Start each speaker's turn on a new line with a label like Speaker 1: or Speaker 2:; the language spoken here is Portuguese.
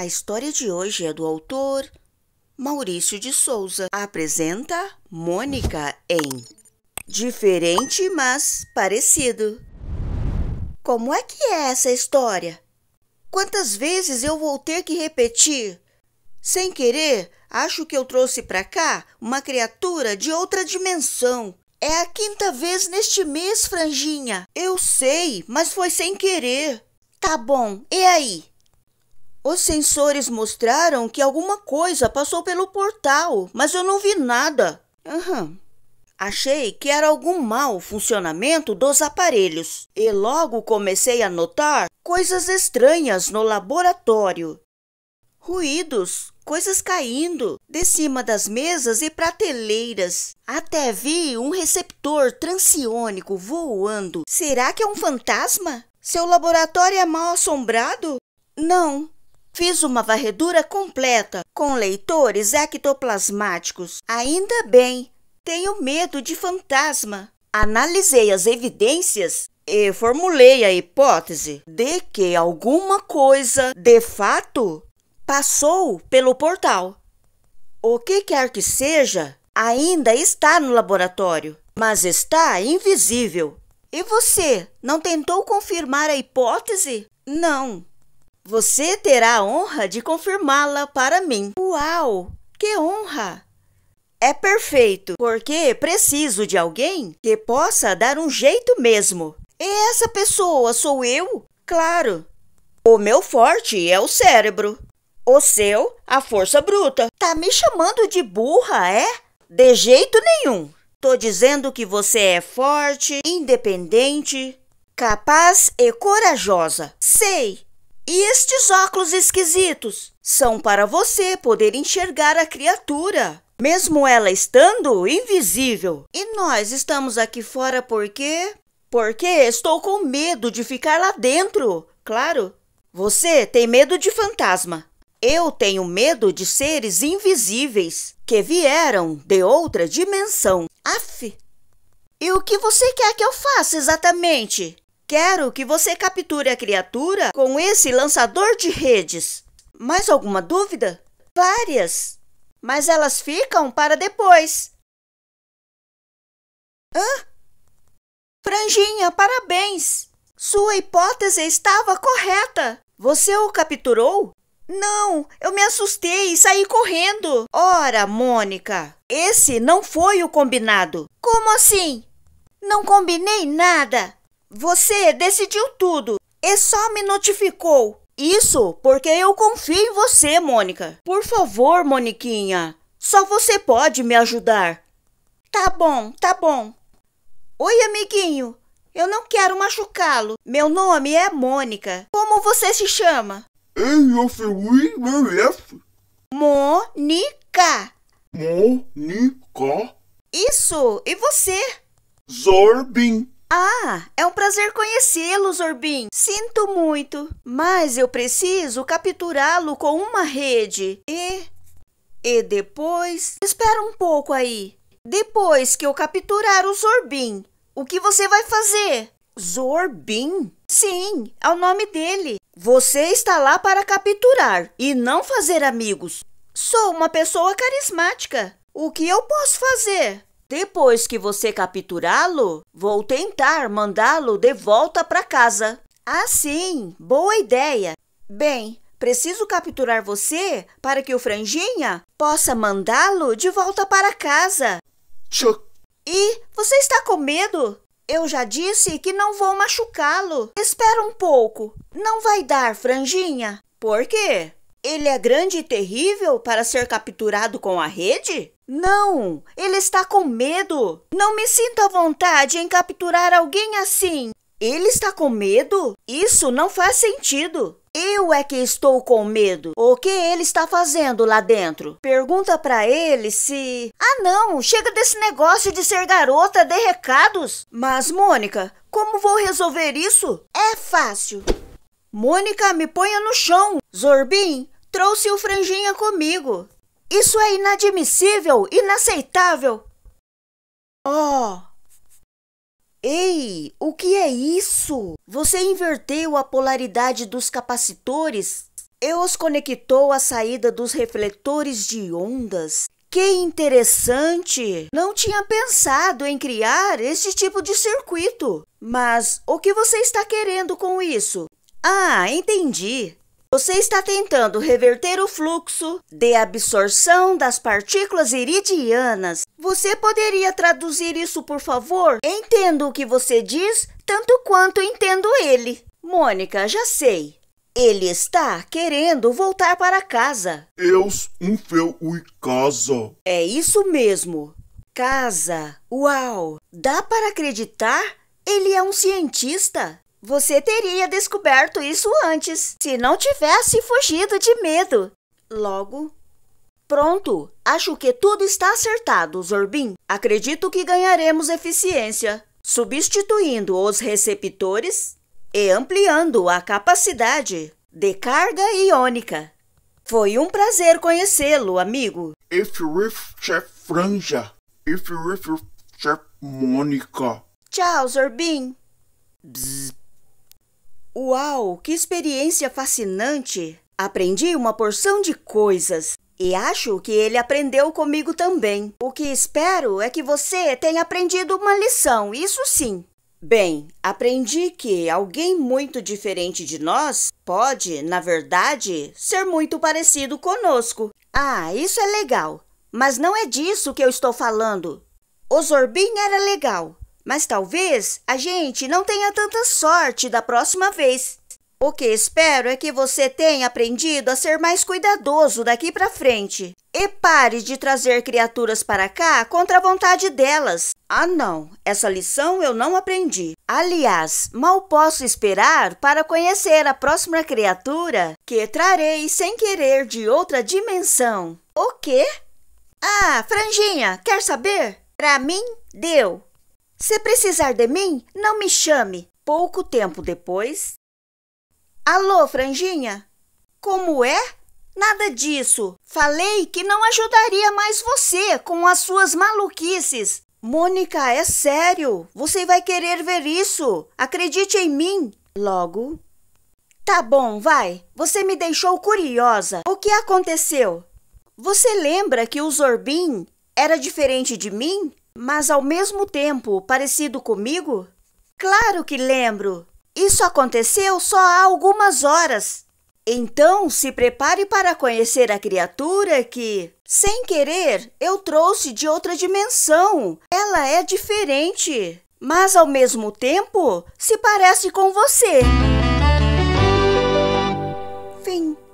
Speaker 1: A história de hoje é do autor Maurício de Souza. Apresenta Mônica em Diferente, mas parecido. Como é que é essa história? Quantas vezes eu vou ter que repetir? Sem querer, acho que eu trouxe para cá uma criatura de outra dimensão. É a quinta vez neste mês, Franjinha. Eu sei, mas foi sem querer. Tá bom, e aí? Os sensores mostraram que alguma coisa passou pelo portal, mas eu não vi nada. Uhum. Achei que era algum mau funcionamento dos aparelhos e logo comecei a notar coisas estranhas no laboratório. Ruídos, coisas caindo de cima das mesas e prateleiras. Até vi um receptor transiônico voando. Será que é um fantasma? Seu laboratório é mal assombrado? Não, Fiz uma varredura completa com leitores ectoplasmáticos. Ainda bem, tenho medo de fantasma. Analisei as evidências e formulei a hipótese de que alguma coisa, de fato, passou pelo portal. O que quer que seja, ainda está no laboratório, mas está invisível. E você não tentou confirmar a hipótese? Não. Você terá a honra de confirmá-la para mim. Uau! Que honra! É perfeito, porque preciso de alguém que possa dar um jeito mesmo. E essa pessoa sou eu? Claro. O meu forte é o cérebro. O seu, a força bruta. Tá me chamando de burra, é? De jeito nenhum. Tô dizendo que você é forte, independente, capaz e corajosa. Sei, e estes óculos esquisitos são para você poder enxergar a criatura, mesmo ela estando invisível. E nós estamos aqui fora porque. Porque estou com medo de ficar lá dentro, claro. Você tem medo de fantasma. Eu tenho medo de seres invisíveis que vieram de outra dimensão. Aff! E o que você quer que eu faça exatamente? Quero que você capture a criatura com esse lançador de redes. Mais alguma dúvida? Várias, mas elas ficam para depois. Hã? Franjinha, parabéns! Sua hipótese estava correta. Você o capturou? Não, eu me assustei e saí correndo. Ora, Mônica, esse não foi o combinado. Como assim? Não combinei nada. Você decidiu tudo e só me notificou. Isso porque eu confio em você, Mônica. Por favor, Moniquinha, só você pode me ajudar. Tá bom, tá bom. Oi, amiguinho. Eu não quero machucá-lo. Meu nome é Mônica. Como você se chama? Eu sou Wilson. Mônica. Mônica. Isso, e você? Zorbin. Ah, é um prazer conhecê lo Zorbin. Sinto muito, mas eu preciso capturá-lo com uma rede. E. E depois. Espera um pouco aí. Depois que eu capturar o Zorbin, o que você vai fazer? Zorbin? Sim, é o nome dele. Você está lá para capturar e não fazer amigos. Sou uma pessoa carismática. O que eu posso fazer? Depois que você capturá-lo, vou tentar mandá-lo de volta para casa. Ah, sim, boa ideia. Bem, preciso capturar você para que o Franjinha possa mandá-lo de volta para casa. Tchuc. E você está com medo? Eu já disse que não vou machucá-lo. Espera um pouco. Não vai dar, Franjinha. Por quê? Ele é grande e terrível para ser capturado com a rede? Não! Ele está com medo! Não me sinto à vontade em capturar alguém assim! Ele está com medo? Isso não faz sentido! Eu é que estou com medo. O que ele está fazendo lá dentro? Pergunta para ele se. Ah, não! Chega desse negócio de ser garota de recados! Mas, Mônica, como vou resolver isso? É fácil. Mônica, me ponha no chão! Zorbim, trouxe o franjinha comigo. Isso é inadmissível, inaceitável! Oh! Ei, o que é isso? Você inverteu a polaridade dos capacitores e os conectou à saída dos refletores de ondas. Que interessante! Não tinha pensado em criar este tipo de circuito. Mas o que você está querendo com isso? Ah, entendi. Você está tentando reverter o fluxo de absorção das partículas iridianas. Você poderia traduzir isso, por favor? Entendo o que você diz, tanto quanto entendo ele. Mônica, já sei. Ele está querendo voltar para casa. Eu um feu casa. É isso mesmo. Casa. Uau! Dá para acreditar? Ele é um cientista. Você teria descoberto isso antes, se não tivesse fugido de medo. Logo, Pronto, acho que tudo está acertado, Zorbin. Acredito que ganharemos eficiência, substituindo os receptores e ampliando a capacidade de carga iônica. Foi um prazer conhecê-lo, amigo. If with Chef Franja. If with Chef Mônica. Tchau, Zorbin. Bzz. Uau, que experiência fascinante! Aprendi uma porção de coisas e acho que ele aprendeu comigo também. O que espero é que você tenha aprendido uma lição, isso sim. Bem, aprendi que alguém muito diferente de nós pode, na verdade, ser muito parecido conosco. Ah, isso é legal, mas não é disso que eu estou falando. O Zorbin era legal, mas talvez a gente não tenha tanta sorte da próxima vez. O que espero é que você tenha aprendido a ser mais cuidadoso daqui para frente. E pare de trazer criaturas para cá contra a vontade delas. Ah, não, essa lição eu não aprendi. Aliás, mal posso esperar para conhecer a próxima criatura que trarei sem querer de outra dimensão. O quê? Ah, Franjinha, quer saber? Pra mim, deu. Se precisar de mim, não me chame. Pouco tempo depois. Alô, Franjinha? Como é? Nada disso. Falei que não ajudaria mais você com as suas maluquices. Mônica, é sério. Você vai querer ver isso. Acredite em mim. Logo. Tá bom, vai. Você me deixou curiosa. O que aconteceu? Você lembra que o Zorbin era diferente de mim? mas ao mesmo tempo parecido comigo? Claro que lembro! Isso aconteceu só há algumas horas. Então se prepare para conhecer a criatura que, sem querer, eu trouxe de outra dimensão. Ela é diferente, mas ao mesmo tempo se parece com você. Fim.